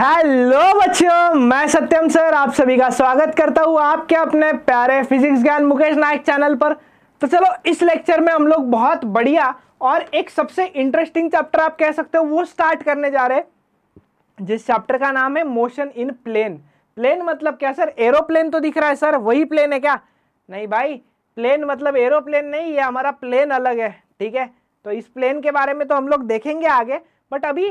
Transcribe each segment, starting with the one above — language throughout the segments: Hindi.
हेलो बच्चों मैं सत्यम सर आप सभी का स्वागत करता हूँ आपके अपने प्यारे फिजिक्स ज्ञान मुकेश नायक चैनल पर तो चलो इस लेक्चर में हम लोग बहुत बढ़िया और एक सबसे इंटरेस्टिंग चैप्टर आप कह सकते हो वो स्टार्ट करने जा रहे हैं जिस चैप्टर का नाम है मोशन इन प्लेन प्लेन मतलब क्या सर एरोप्लेन तो दिख रहा है सर वही प्लेन है क्या नहीं भाई प्लेन मतलब एरोप्लेन नहीं है हमारा प्लेन अलग है ठीक है तो इस प्लेन के बारे में तो हम लोग देखेंगे आगे बट अभी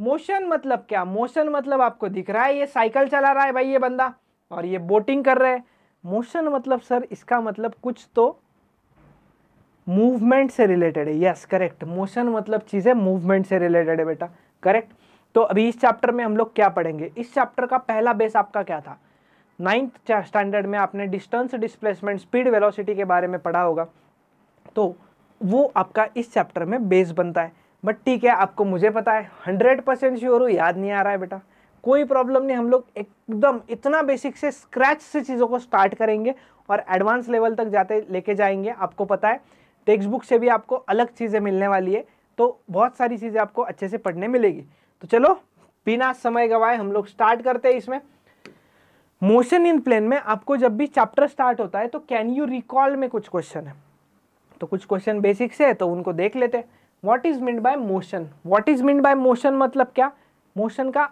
मोशन मतलब क्या मोशन मतलब आपको दिख रहा है ये साइकिल चला रहा है भाई ये बंदा और ये बोटिंग कर रहे हैं मोशन मतलब सर इसका मतलब कुछ तो मूवमेंट से रिलेटेड है यस करेक्ट मोशन मतलब चीज़ें मूवमेंट से रिलेटेड है बेटा करेक्ट तो अभी इस चैप्टर में हम लोग क्या पढ़ेंगे इस चैप्टर का पहला बेस आपका क्या था नाइन्थ स्टैंडर्ड में आपने डिस्टेंस डिस्प्लेसमेंट स्पीड वेलोसिटी के बारे में पढ़ा होगा तो वो आपका इस चैप्टर में बेस बनता है बट ठीक है आपको मुझे पता है हंड्रेड परसेंट श्योर हूँ याद नहीं आ रहा है बेटा कोई प्रॉब्लम नहीं हम लोग एकदम इतना बेसिक से स्क्रैच से चीज़ों को स्टार्ट करेंगे और एडवांस लेवल तक जाते लेके जाएंगे आपको पता है टेक्स्ट बुक से भी आपको अलग चीज़ें मिलने वाली है तो बहुत सारी चीज़ें आपको अच्छे से पढ़ने मिलेगी तो चलो बिना समय गवाए हम लोग स्टार्ट करते हैं इसमें मोशन इन प्लेन में आपको जब भी चैप्टर स्टार्ट होता है तो कैन यू रिकॉल में कुछ क्वेश्चन है तो कुछ क्वेश्चन बेसिक से है तो उनको देख लेते हैं what is mean by motion what is mean by motion मतलब क्या मोशन का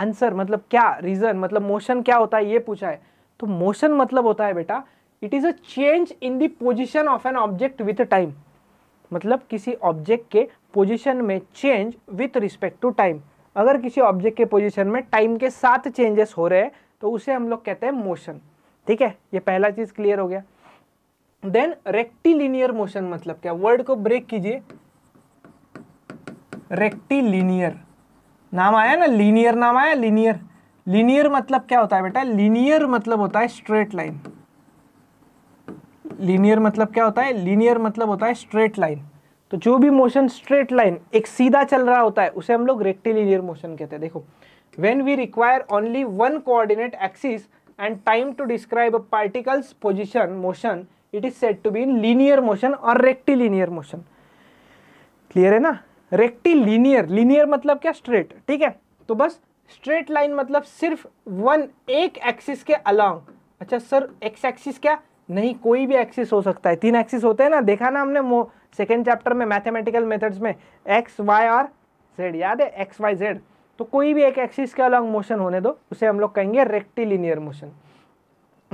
आंसर मतलब क्या रीज़न मतलब मोशन क्या होता है ये पूछा है तो मोशन मतलब होता है बेटा it is a change in the position of an object with time मतलब किसी ऑब्जेक्ट के पोजिशन में change with respect to time अगर किसी ऑब्जेक्ट के पोजिशन में टाइम के साथ चेंजेस हो रहे हैं तो उसे हम लोग कहते हैं मोशन ठीक है ये पहला चीज़ क्लियर हो गया देन रेक्टिलिनियर मोशन मतलब क्या वर्ड को ब्रेक कीजिए रेक्टिलीनियर नाम आया ना लीनियर नाम आया लीनियर लीनियर मतलब क्या होता है बेटा लीनियर मतलब होता है स्ट्रेट लाइन लीनियर मतलब क्या होता है लीनियर मतलब होता है स्ट्रेट लाइन तो जो भी मोशन स्ट्रेट लाइन एक सीधा चल रहा होता है उसे हम लोग रेक्टिलीनियर मोशन कहते हैं देखो when we require only one coordinate axis and time to describe a particle's position motion it is set to be in linear motion और रेक्टिलीनियर मोशन क्लियर है ना रेक्टी लीनियर लीनियर मतलब क्या स्ट्रेट ठीक है तो बस स्ट्रेट लाइन मतलब सिर्फ वन एक एक्सिस के अलॉन्ग अच्छा सर एक्स एक्सिस क्या नहीं कोई भी एक्सिस हो सकता है तीन एक्सिस होते हैं ना देखा ना हमने सेकेंड चैप्टर में मैथमेटिकल मेथड्स में एक्स वाई और जेड याद है एक्स वाई जेड तो कोई भी एक एक्सिस के अलॉन्ग मोशन होने दो उसे हम लोग कहेंगे रेक्टिलिनियर मोशन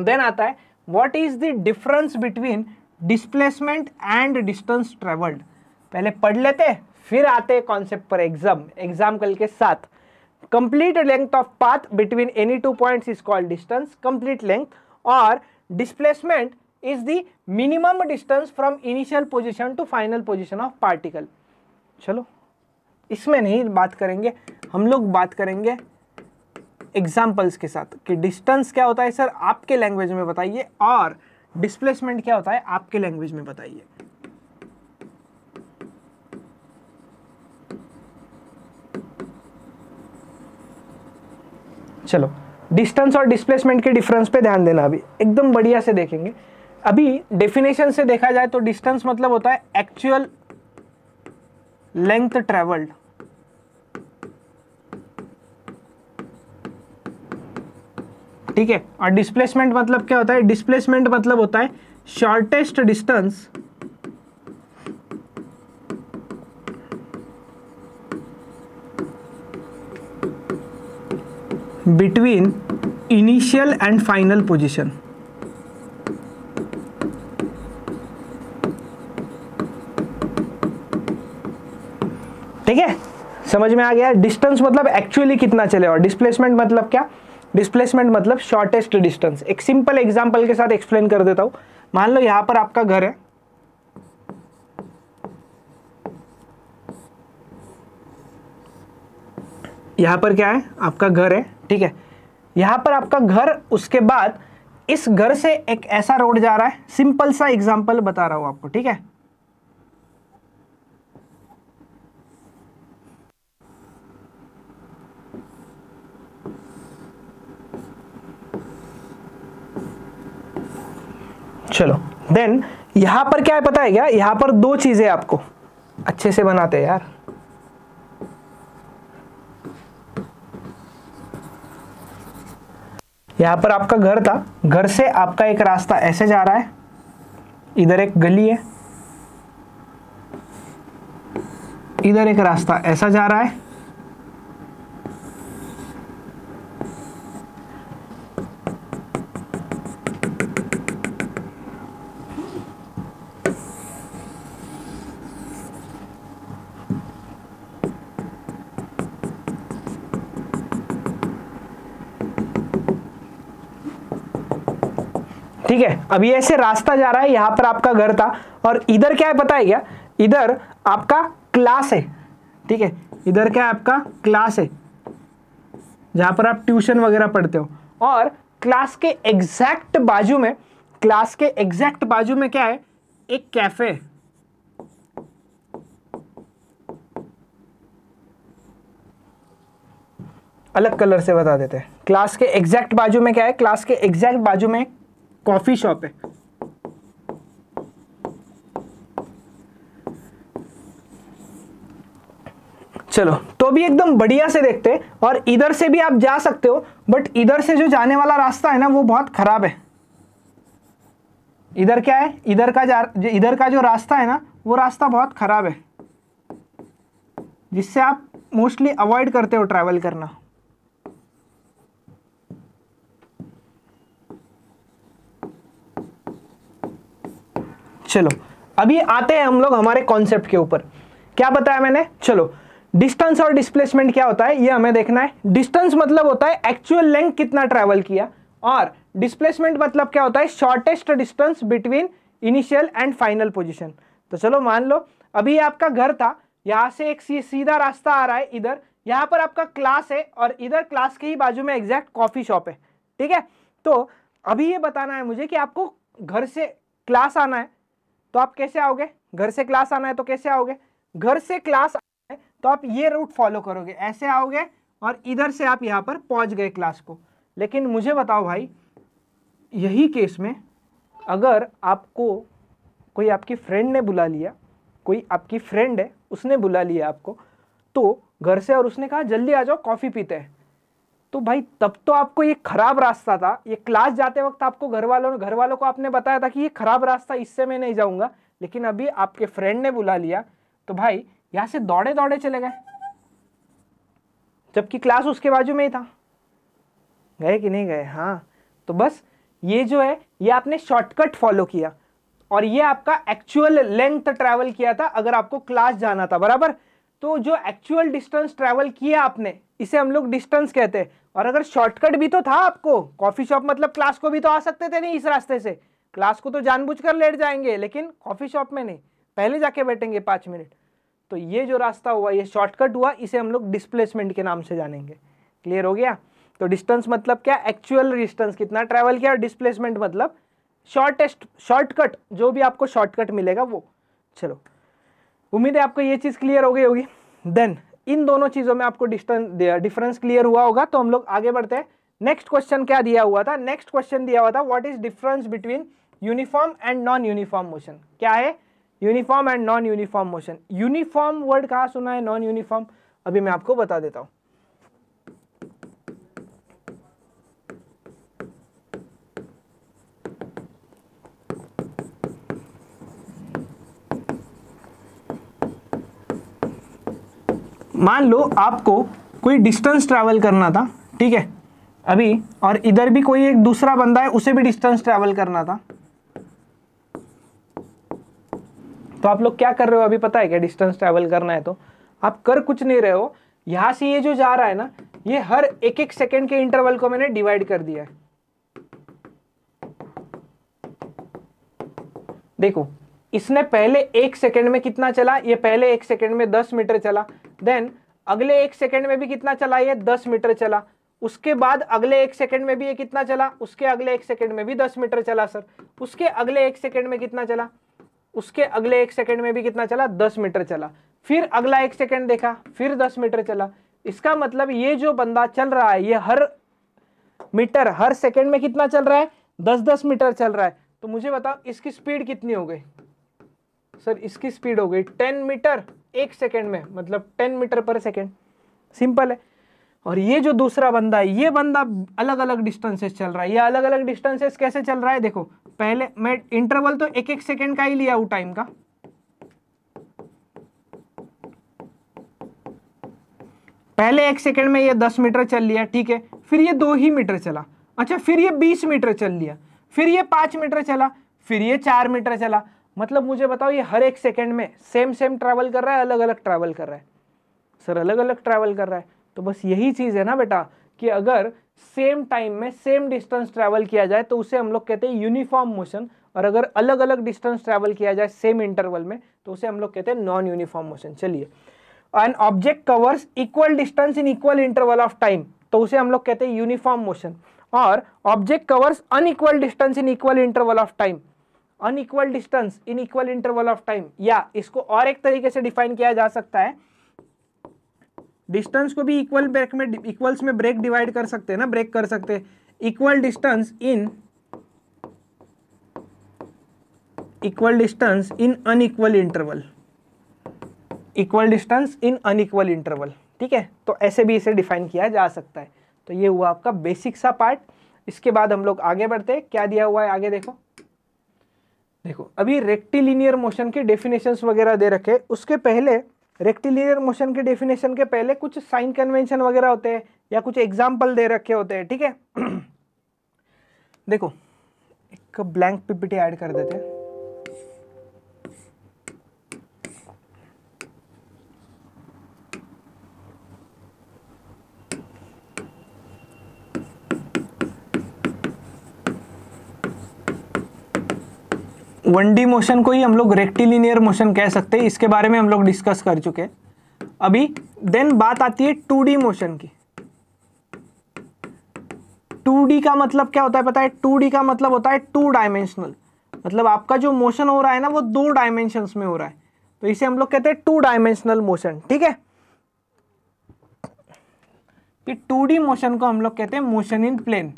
देन आता है what is the difference between displacement and distance travelled पहले पढ़ लेते फिर आते हैं कॉन्सेप्ट पर एग्जाम एग्जाम्पल के साथ complete length of path between any two points is called distance complete length और displacement is the minimum distance from initial position to final position of particle चलो इसमें नहीं बात करेंगे हम लोग बात करेंगे एग्जाम्पल्स के साथ कि डिस्टेंस क्या होता है सर आपके लैंग्वेज में बताइए और डिस्प्लेसमेंट क्या होता है आपके लैंग्वेज में बताइए चलो डिस्टेंस और डिस्प्लेसमेंट के डिफरेंस पे ध्यान देना अभी एकदम बढ़िया से देखेंगे अभी डेफिनेशन से देखा जाए तो डिस्टेंस मतलब होता है एक्चुअल लेंथ ट्रेवल्ड ठीक है और डिस्प्लेसमेंट मतलब क्या होता है डिस्प्लेसमेंट मतलब होता है shortest distance between initial and final position ठीक है समझ में आ गया डिस्टेंस मतलब एक्चुअली कितना चले और डिस्प्लेसमेंट मतलब क्या डिस्प्लेसमेंट मतलब शॉर्टेस्ट डिस्टेंस एक सिंपल एग्जांपल के साथ एक्सप्लेन कर देता हूं मान लो यहां पर आपका घर है यहां पर क्या है आपका घर है ठीक है यहां पर आपका घर उसके बाद इस घर से एक ऐसा रोड जा रहा है सिंपल सा एग्जाम्पल बता रहा हूं आपको ठीक है चलो देन यहां पर क्या है पता है क्या यहां पर दो चीजें आपको अच्छे से बनाते हैं यार यहाँ पर आपका घर था घर से आपका एक रास्ता ऐसे जा रहा है इधर एक गली है इधर एक रास्ता ऐसा जा रहा है ठीक है अब ये ऐसे रास्ता जा रहा है यहां पर आपका घर था और इधर क्या है पता है क्या इधर आपका क्लास है ठीक है इधर क्या है आपका क्लास है जहां पर आप ट्यूशन वगैरह पढ़ते हो और क्लास के एग्जैक्ट बाजू में क्लास के एग्जैक्ट बाजू में क्या है एक कैफे अलग कलर से बता देते हैं क्लास के एग्जैक्ट बाजू में क्या है क्लास के एग्जैक्ट बाजू में कॉफ़ी शॉप है चलो तो भी एकदम बढ़िया से देखते हैं और इधर से भी आप जा सकते हो बट इधर से जो जाने वाला रास्ता है ना वो बहुत ख़राब है इधर क्या है इधर का जा इधर का जो रास्ता है ना वो रास्ता बहुत ख़राब है जिससे आप मोस्टली अवॉइड करते हो ट्रैवल करना चलो अभी आते हैं हम लोग हमारे कॉन्सेप्ट के ऊपर क्या बताया मैंने चलो डिस्टेंस और डिस्प्लेसमेंट क्या होता है ये हमें देखना है डिस्टेंस मतलब होता है एक्चुअल लेंथ कितना ट्रैवल किया और डिस्प्लेसमेंट मतलब क्या होता है shortest distance between initial and final position तो चलो मान लो अभी आपका घर था यहाँ से एक सीधा रास्ता आ रहा है इधर यहाँ पर आपका क्लास है और इधर क्लास के ही बाजू में एग्जैक्ट कॉफ़ी शॉप है ठीक है तो अभी ये बताना है मुझे कि आपको घर से क्लास आना है तो आप कैसे आओगे घर से क्लास आना है तो कैसे आओगे घर से क्लास आना है तो आप ये रूट फॉलो करोगे ऐसे आओगे और इधर से आप यहाँ पर पहुँच गए क्लास को लेकिन मुझे बताओ भाई यही केस में अगर आपको कोई आपकी फ्रेंड ने बुला लिया कोई आपकी फ्रेंड है उसने बुला लिया आपको तो घर से और उसने कहा जल्दी आ जाओ कॉफ़ी पीते हैं तो भाई तब तो आपको ये खराब रास्ता था ये क्लास जाते वक्त आपको घर वालों ने घर वालों को आपने बताया था कि ये खराब रास्ता इससे मैं नहीं जाऊँगा लेकिन अभी आपके फ्रेंड ने बुला लिया तो भाई यहाँ से दौड़े दौड़े चले गए जबकि क्लास उसके बाजू में ही था गए कि नहीं गए हाँ तो बस ये जो है ये आपने शॉर्टकट फॉलो किया और ये आपका एक्चुअल लेंथ ट्रैवल किया था अगर आपको क्लास जाना था बराबर तो जो एक्चुअल डिस्टेंस ट्रैवल किया आपने इसे हम लोग डिस्टेंस कहते हैं और अगर शॉर्टकट भी तो था आपको कॉफ़ी शॉप मतलब क्लास को भी तो आ सकते थे नहीं इस रास्ते से क्लास को तो जानबूझ कर लेट जाएंगे लेकिन कॉफ़ी शॉप में नहीं पहले जाके बैठेंगे पाँच मिनट तो ये जो रास्ता हुआ ये शॉर्टकट हुआ इसे हम लोग डिस्प्लेसमेंट के नाम से जानेंगे क्लियर हो गया तो डिस्टेंस मतलब क्या एक्चुअल डिस्टेंस कितना ट्रैवल किया और डिस्प्लेसमेंट मतलब शॉर्टेस्ट शॉर्टकट जो भी आपको शॉर्टकट मिलेगा वो चलो उम्मीद है आपको ये चीज़ क्लियर हो गई होगी देन इन दोनों चीज़ों में आपको डिस्टेंस डिफरेंस क्लियर हुआ होगा तो हम लोग आगे बढ़ते हैं नेक्स्ट क्वेश्चन क्या दिया हुआ था नेक्स्ट क्वेश्चन दिया हुआ था what is difference between uniform and non uniform motion क्या है uniform and non uniform motion uniform word कहाँ सुना है नॉन यूनिफॉर्म अभी मैं आपको बता देता हूँ मान लो आपको कोई डिस्टेंस ट्रैवल करना था ठीक है अभी और इधर भी कोई एक दूसरा बंदा है उसे भी डिस्टेंस ट्रैवल करना था तो आप लोग क्या कर रहे हो अभी पता है क्या डिस्टेंस ट्रैवल करना है तो आप कर कुछ नहीं रहे हो यहां से ये जो जा रहा है ना ये हर एक एक सेकेंड के इंटरवल को मैंने डिवाइड कर दिया है देखो इसने पहले एक सेकेंड में कितना चला ये पहले एक सेकेंड में दस मीटर चला देन अगले एक सेकेंड में भी कितना चला ये दस मीटर चला उसके बाद अगले एक सेकेंड में भी ये कितना चला उसके अगले एक सेकेंड में भी दस मीटर चला सर उसके अगले एक सेकेंड में कितना चला उसके अगले एक सेकेंड में भी कितना चला दस मीटर चला फिर अगला एक सेकेंड देखा फिर दस मीटर चला इसका मतलब ये जो बंदा चल रहा है ये हर मीटर हर सेकेंड में कितना चल रहा है दस दस मीटर चल रहा है तो मुझे बताओ इसकी स्पीड कितनी हो गई सर इसकी स्पीड हो गई टेन मीटर एक सेकेंड में मतलब ten metre per second simple है और ये जो दूसरा बंदा है ये बंदा अलग अलग डिस्टेंसेस चल रहा है ये अलग अलग डिस्टेंसेस कैसे चल रहा है देखो पहले मैं इंटरवल तो एक एक सेकेंड का ही लिया हूं टाइम का पहले एक सेकेंड में ये दस मीटर चल लिया ठीक है फिर ये दो ही मीटर चला अच्छा फिर ये बीस मीटर चल लिया फिर ये पांच मीटर चला फिर ये चार मीटर चला मतलब मुझे बताओ ये हर एक सेकेंड में सेम सेम ट्रैवल कर रहा है अलग अलग ट्रैवल कर रहा है सर अलग अलग ट्रैवल कर रहा है तो बस यही चीज़ है ना बेटा कि अगर सेम टाइम में सेम डिस्टेंस ट्रैवल किया जाए तो उसे हम लोग कहते हैं यूनिफॉर्म मोशन और अगर अलग अलग डिस्टेंस ट्रैवल किया जाए सेम इंटरवल में तो उसे हम लोग कहते हैं नॉन यूनिफॉर्म मोशन चलिए an object covers equal distance in equal interval of time तो उसे हम लोग कहते हैं यूनिफॉर्म मोशन और object covers unequal distance in equal interval of time unequal distance in equal interval of time या इसको और एक तरीके से डिफाइन किया जा सकता है डिस्टेंस को भी इक्वल ब्रेक में इक्वल्स में ब्रेक डिवाइड कर सकते हैं ना ब्रेक कर सकते हैं equal distance in equal distance in unequal interval equal distance in unequal interval ठीक है तो ऐसे भी इसे डिफाइन किया जा सकता है तो ये हुआ आपका बेसिक सा पार्ट इसके बाद हम लोग आगे बढ़ते हैं क्या दिया हुआ है आगे देखो देखो अभी रेक्टिलिनियर मोशन के डेफिनेशन वगैरह दे रखे उसके पहले रेक्टिलिनियर मोशन के डेफिनेशन के पहले कुछ साइन कन्वेंशन वगैरह होते हैं या कुछ एग्जाम्पल दे रखे होते हैं ठीक है देखो एक ब्लैंक पीपीटी ऐड कर देते हैं वन डी मोशन को ही हम लोग रेक्टिलिनियर मोशन कह सकते हैं इसके बारे में हम लोग डिस्कस कर चुके हैं अभी देन बात आती है टू डी मोशन की टू डी का मतलब क्या होता है पता है टू डी का मतलब होता है टू डायमेंशनल मतलब आपका जो मोशन हो रहा है ना वो दो डायमेंशन में हो रहा है तो इसे हम लोग कहते हैं टू डायमेंशनल मोशन ठीक है टू डी मोशन को हम लोग कहते हैं मोशन इन प्लेन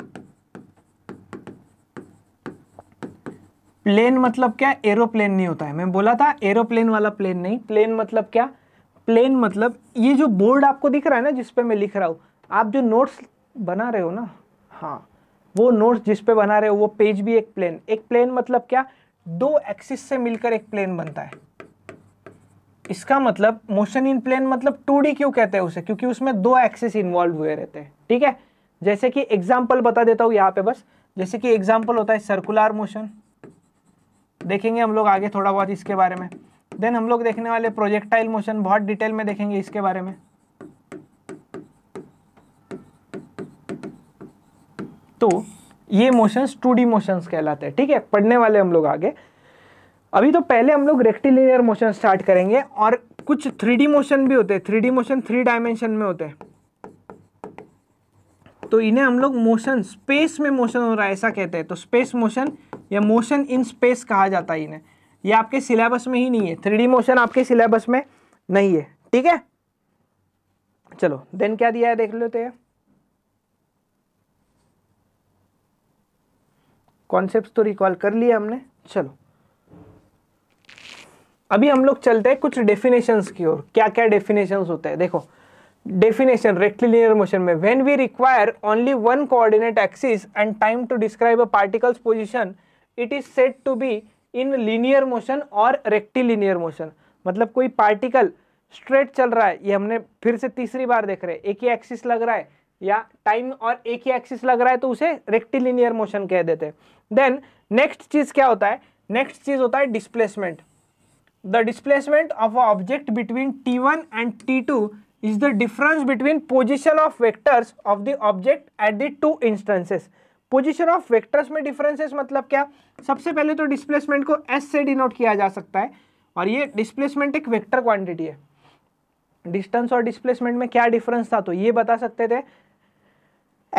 प्लेन मतलब क्या एरोप्लेन नहीं होता है मैं बोला था एरोप्लेन वाला प्लेन नहीं प्लेन मतलब क्या प्लेन मतलब ये जो बोर्ड आपको दिख रहा है ना जिसपे मैं लिख रहा हूँ आप जो नोट्स बना रहे हो ना हाँ वो नोट्स जिसपे बना रहे हो वो पेज भी एक प्लेन एक प्लेन मतलब क्या दो एक्सिस से मिलकर एक प्लेन बनता है इसका मतलब मोशन इन प्लेन मतलब टू क्यों कहते हैं उसे क्योंकि उसमें दो एक्सिस इन्वॉल्व हुए रहते हैं ठीक है जैसे कि एग्जाम्पल बता देता हूँ यहाँ पे बस जैसे कि एग्जाम्पल होता है सर्कुलर मोशन देखेंगे हम लोग आगे थोड़ा बहुत इसके बारे में देन हम लोग देखने वाले प्रोजेक्टाइल मोशन बहुत डिटेल में देखेंगे इसके बारे में तो ये मोशंस टू डी मोशंस कहलाते हैं ठीक है पढ़ने वाले हम लोग आगे अभी तो पहले हम लोग रेक्टिलिनियर मोशन स्टार्ट करेंगे और कुछ थ्री डी मोशन भी होते हैं थ्री मोशन थ्री डायमेंशन में होते हैं तो इन्हें हम लोग मोशन स्पेस में मोशन हो रहा है ऐसा कहते हैं तो स्पेस मोशन या मोशन इन स्पेस कहा जाता है इन्हें ये आपके सिलेबस में ही नहीं है थ्री मोशन आपके सिलेबस में नहीं है ठीक है चलो देन क्या दिया है देख लेते हैं कॉन्सेप्ट तो रिकॉल कर लिया हमने चलो अभी हम लोग चलते हैं कुछ डेफिनेशंस की ओर क्या क्या डेफिनेशंस होते हैं देखो डेफिनेशन रेक्टिलिनियर मोशन में when we require only one coordinate axis and time to describe a particle's position it is set to be in linear motion और रेक्टिलीनियर मोशन मतलब कोई पार्टिकल स्ट्रेट चल रहा है ये हमने फिर से तीसरी बार देख रहे हैं एक ही एक्सिस लग रहा है या टाइम और एक ही एक्सिस लग रहा है तो उसे रेक्टिलीनियर मोशन कह देते हैं देन नेक्स्ट चीज़ क्या होता है नेक्स्ट चीज़ होता है displacement the displacement of a object between T one and T two is the difference between position of vectors of the object at the two instances position of vectors में डिफरेंसेस मतलब क्या सबसे पहले तो डिस्प्लेसमेंट को एस से डिनोट किया जा सकता है और ये डिस्प्लेसमेंट एक वेक्टर क्वांटिटी है डिस्टेंस और डिस्प्लेसमेंट में क्या डिफरेंस था तो ये बता सकते थे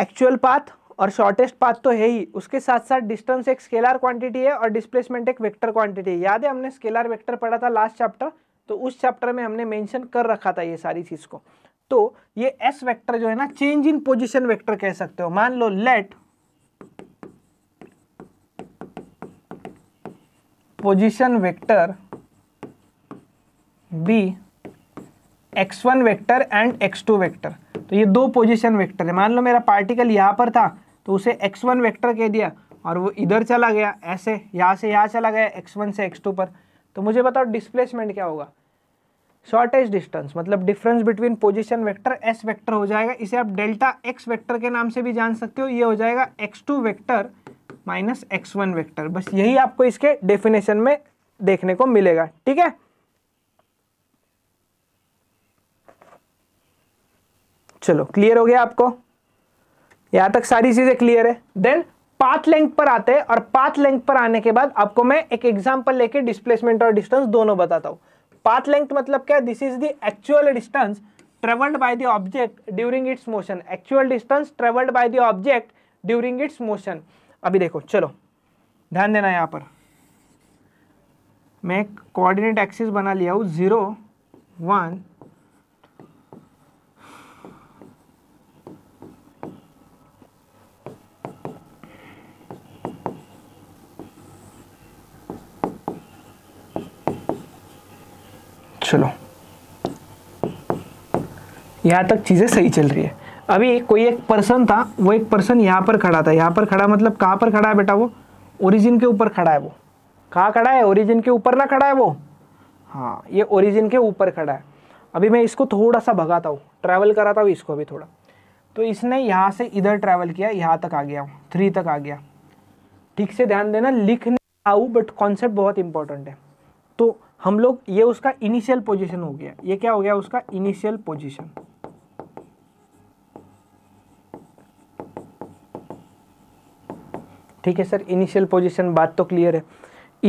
एक्चुअल पाथ और शॉर्टेस्ट पाथ तो है ही उसके साथ साथ डिस्टेंस एक स्केलर क्वांटिटी है और डिस्प्लेसमेंट एक वेक्टर क्वांटिटी है याद है हमने स्केलर वेक्टर पढ़ा था लास्ट चैप्टर तो उस चैप्टर में हमने मेंशन कर रखा था ये सारी चीज़ को तो ये एस वेक्टर जो है ना चेंज इन पोजिशन वेक्टर कह सकते हो मान लो let position vector be X one vector and X two vector तो ये दो पोजिशन वेक्टर है मान लो मेरा पार्टिकल यहाँ पर था तो उसे एक्स वन वेक्टर कह दिया और वो इधर चला गया ऐसे यहाँ से यहाँ चला गया एक्स वन से एक्स टू पर तो मुझे बताओ डिस्प्लेसमेंट क्या होगा शॉर्टेज डिस्टेंस मतलब difference between position vectors vector हो जाएगा इसे आप डेल्टा एक्स वेक्टर के नाम से भी जान सकते हो ये हो जाएगा X two vector minus X one vector बस यही आपको इसके डेफिनेशन में देखने को मिलेगा ठीक है चलो क्लियर हो गया आपको यहां तक सारी चीज़ें क्लियर है देन पाथ लेंथ पर आते हैं और पाथ लेंथ पर आने के बाद आपको मैं एक एग्जांपल लेके डिस्प्लेसमेंट और डिस्टेंस दोनों बताता हूं पाथ लेंथ मतलब क्या this is the actual distance travelled by the object during its motion actual distance travelled by the object during its motion अभी देखो चलो ध्यान देना यहाँ पर मैं कोऑर्डिनेट एक्सिस बना लिया हूँ ज़ीरो वन चलो यहाँ तक चीज़ें सही चल रही है अभी कोई एक पर्सन था वो एक पर्सन यहाँ पर खड़ा था यहाँ पर खड़ा मतलब कहाँ पर खड़ा है बेटा वो ओरिजिन के ऊपर खड़ा है वो कहाँ खड़ा है ओरिजिन के ऊपर ना खड़ा है वो हाँ ये ओरिजिन के ऊपर खड़ा है अभी मैं इसको थोड़ा सा भगाता हूँ ट्रैवल कराता हूँ इसको अभी थोड़ा तो इसने यहाँ से इधर ट्रैवल किया यहाँ तक आ गया थ्री तक आ गया ठीक से ध्यान देना लिख नहीं आऊँ बट कॉन्सेप्ट बहुत इंपॉर्टेंट है तो हम लोग ये उसका इनिशियल पोजिशन हो गया ये क्या हो गया उसका इनिशियल पोजिशन ठीक है सर इनिशियल पोजिशन बात तो क्लियर है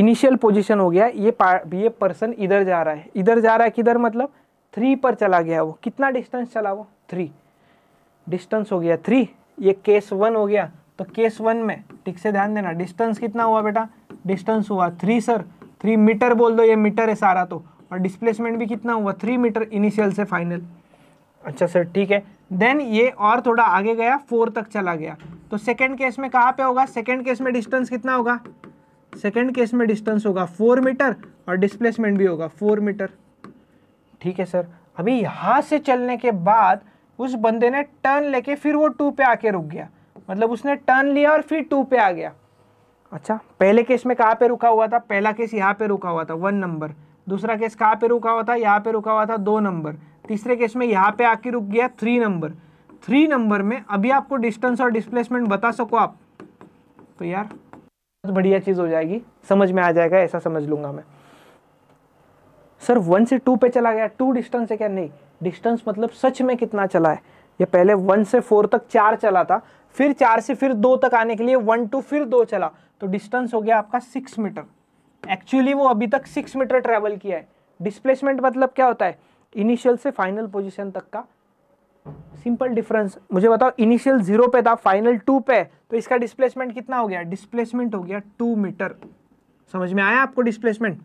इनिशियल पोजिशन हो गया ये ये पर्सन इधर जा रहा है इधर जा रहा है किधर मतलब थ्री पर चला गया वो कितना डिस्टेंस चला वो थ्री डिस्टेंस हो गया थ्री ये केस वन हो गया तो केस वन में ठीक से ध्यान देना डिस्टेंस कितना हुआ बेटा डिस्टेंस हुआ थ्री सर थ्री मीटर बोल दो ये मीटर है सारा तो और डिस्प्लेसमेंट भी कितना हुआ थ्री मीटर इनिशियल से फाइनल अच्छा सर ठीक है देन ये और थोड़ा आगे गया फोर तक चला गया तो सेकेंड केस में कहाँ पे होगा सेकेंड केस में डिस्टेंस कितना होगा सेकेंड केस में डिस्टेंस होगा फोर मीटर और डिस्प्लेसमेंट भी होगा फोर मीटर ठीक है सर अभी यहाँ से चलने के बाद उस बंदे ने टर्न लेके फिर वो टू पे आके रुक गया मतलब उसने टर्न लिया और फिर टू पे आ गया अच्छा पहले केस में कहाँ पे रुका हुआ था पहला केस यहाँ पे रुका हुआ था वन नंबर दूसरा केस कहाँ पे रुका हुआ था यहाँ पे रुका हुआ था दो नंबर तीसरे केस में यहाँ पे आके रुक गया थ्री नंबर थ्री नंबर में अभी आपको डिस्टेंस और डिस्प्लेसमेंट बता सको आप तो यार बहुत बढ़िया चीज़ हो जाएगी समझ में आ जाएगा ऐसा समझ लूँगा मैं सर वन से टू पे चला गया टू डिस्टेंस है क्या नहीं डिस्टेंस मतलब सच में कितना चला है यह पहले वन से फोर तक चार चला था फिर चार से फिर दो तक आने के लिए वन टू फिर दो चला तो डिस्टेंस हो गया आपका सिक्स मीटर एक्चुअली वो अभी तक सिक्स मीटर ट्रैवल किया है डिस्प्लेसमेंट मतलब क्या होता है इनिशियल से फाइनल पोजीशन तक का सिंपल डिफरेंस मुझे बताओ इनिशियल जीरो पे था फाइनल टू पे तो इसका डिस्प्लेसमेंट कितना हो गया डिस्प्लेसमेंट हो गया टू मीटर समझ में आया आपको डिस्प्लेसमेंट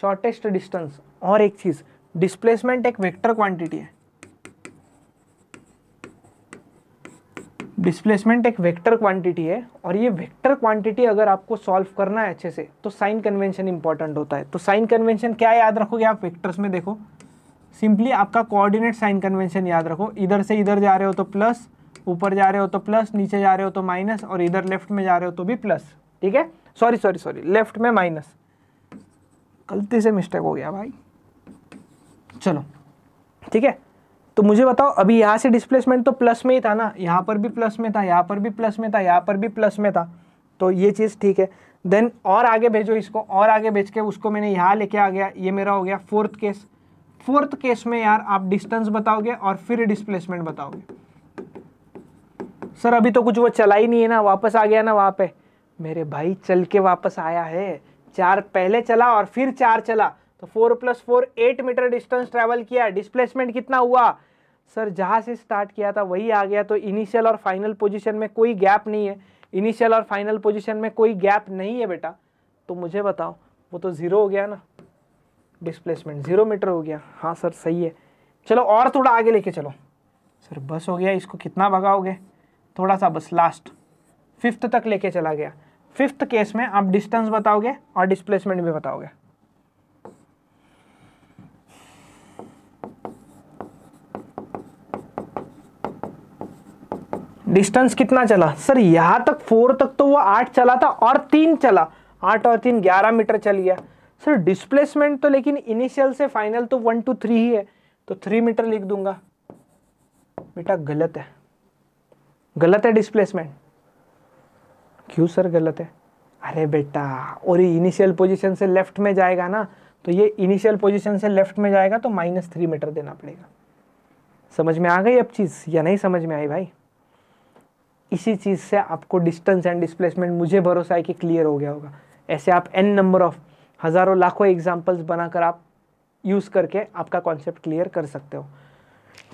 शॉर्टेस्ट डिस्टेंस और एक चीज डिस्प्लेसमेंट एक वेक्टर क्वांटिटी है डिस्प्लेसमेंट एक वेक्टर क्वांटिटी है और ये वेक्टर क्वांटिटी अगर आपको सॉल्व करना है अच्छे से तो साइन कन्वेंशन इंपॉर्टेंट होता है तो साइन कन्वेंशन क्या याद रखोगे आप वेक्टर्स में देखो सिंपली आपका कोऑर्डिनेट साइन कन्वेंशन याद रखो इधर से इधर जा रहे हो तो प्लस ऊपर जा रहे हो तो प्लस नीचे जा रहे हो तो माइनस और इधर लेफ्ट में जा रहे हो तो भी प्लस ठीक है सॉरी सॉरी सॉरी लेफ्ट में माइनस गलती से मिस्टेक हो गया भाई चलो ठीक है तो मुझे बताओ अभी यहाँ से डिस्प्लेसमेंट तो प्लस में ही था ना यहाँ पर भी प्लस में था यहाँ पर भी प्लस में था यहाँ पर भी प्लस में था तो ये चीज़ ठीक है देन और आगे भेजो इसको और आगे भेज के उसको मैंने यहाँ लेके आ गया ये मेरा हो गया फोर्थ केस फोर्थ केस में यार आप डिस्टेंस बताओगे और फिर डिस्प्लेसमेंट बताओगे सर अभी तो कुछ वो चला ही नहीं है ना वापस आ गया ना वहाँ पे मेरे भाई चल के वापस आया है चार पहले चला और फिर चार चला तो four plus four eight metre distance travel किया डिस्प्लेसमेंट कितना हुआ सर जहाँ से स्टार्ट किया था वही आ गया तो इनिशियल और फाइनल पोजिशन में कोई गैप नहीं है इनिशियल और फाइनल पोजिशन में कोई गैप नहीं है बेटा तो मुझे बताओ वो तो ज़ीरो हो गया ना डिस्प्लेसमेंट ज़ीरो मीटर हो गया हाँ सर सही है चलो और थोड़ा आगे लेके चलो सर बस हो गया इसको कितना भगाओगे थोड़ा सा बस लास्ट फिफ्थ तक लेके चला गया फिफ्थ केस में आप डिस्टेंस बताओगे और डिस्प्लेसमेंट भी बताओगे डिस्टेंस कितना चला सर यहाँ तक फोर तक तो वो आठ चला था और तीन चला आठ और तीन ग्यारह मीटर चल गया सर डिस्प्लेसमेंट तो लेकिन इनिशियल से फाइनल तो वन टू थ्री ही है तो थ्री मीटर लिख दूंगा बेटा गलत है गलत है डिस्प्लेसमेंट क्यों सर गलत है अरे बेटा और ये इनिशियल पोजिशन से लेफ्ट में जाएगा ना तो ये इनिशियल पोजिशन से लेफ्ट में जाएगा तो माइनस थ्री मीटर देना पड़ेगा समझ में आ गई अब चीज़ या नहीं समझ में आई भाई इसी चीज़ से आपको डिस्टेंस एंड डिस्प्लेसमेंट मुझे भरोसा है कि क्लियर हो गया होगा ऐसे आप एन नंबर ऑफ हज़ारों लाखों एग्जाम्पल्स बनाकर आप यूज़ करके आपका कॉन्सेप्ट क्लियर कर सकते हो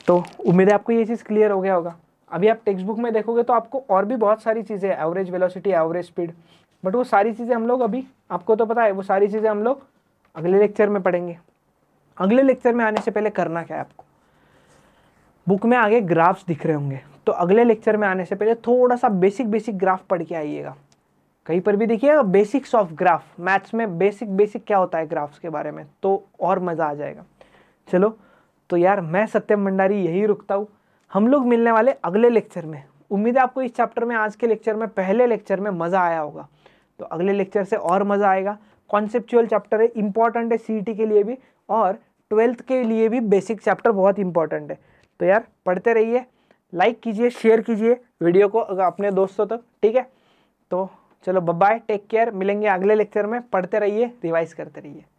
तो उम्मीद है आपको ये चीज़ क्लियर हो गया होगा अभी आप टेक्स्ट बुक में देखोगे तो आपको और भी बहुत सारी चीज़ें average velocity average speed but वो सारी चीज़ें हम लोग अभी आपको तो पता है वो सारी चीज़ें हम लोग अगले लेक्चर में पढ़ेंगे अगले लेक्चर में आने से पहले करना क्या है आपको बुक में आगे ग्राफ्स दिख रहे होंगे तो अगले लेक्चर में आने से पहले थोड़ा सा बेसिक बेसिक ग्राफ पढ़ के आइएगा कहीं पर भी देखिएगा बेसिक्स ऑफ ग्राफ मैथ्स में बेसिक बेसिक क्या होता है ग्राफ्स के बारे में तो और मज़ा आ जाएगा चलो तो यार मैं सत्यम भंडारी यही रुकता हूँ हम लोग मिलने वाले अगले लेक्चर में उम्मीद है आपको इस चैप्टर में आज के लेक्चर में पहले लेक्चर में मज़ा आया होगा तो अगले लेक्चर से और मज़ा आएगा कॉन्सेप्चुअल चैप्टर है इंपॉर्टेंट है सी e के लिए भी और ट्वेल्थ के लिए भी बेसिक चैप्टर बहुत इंपॉर्टेंट है तो यार पढ़ते रहिए लाइक कीजिए शेयर कीजिए वीडियो को अपने दोस्तों तक ठीक है तो चलो बाय टेक केयर मिलेंगे अगले लेक्चर में पढ़ते रहिए रिवाइज करते रहिए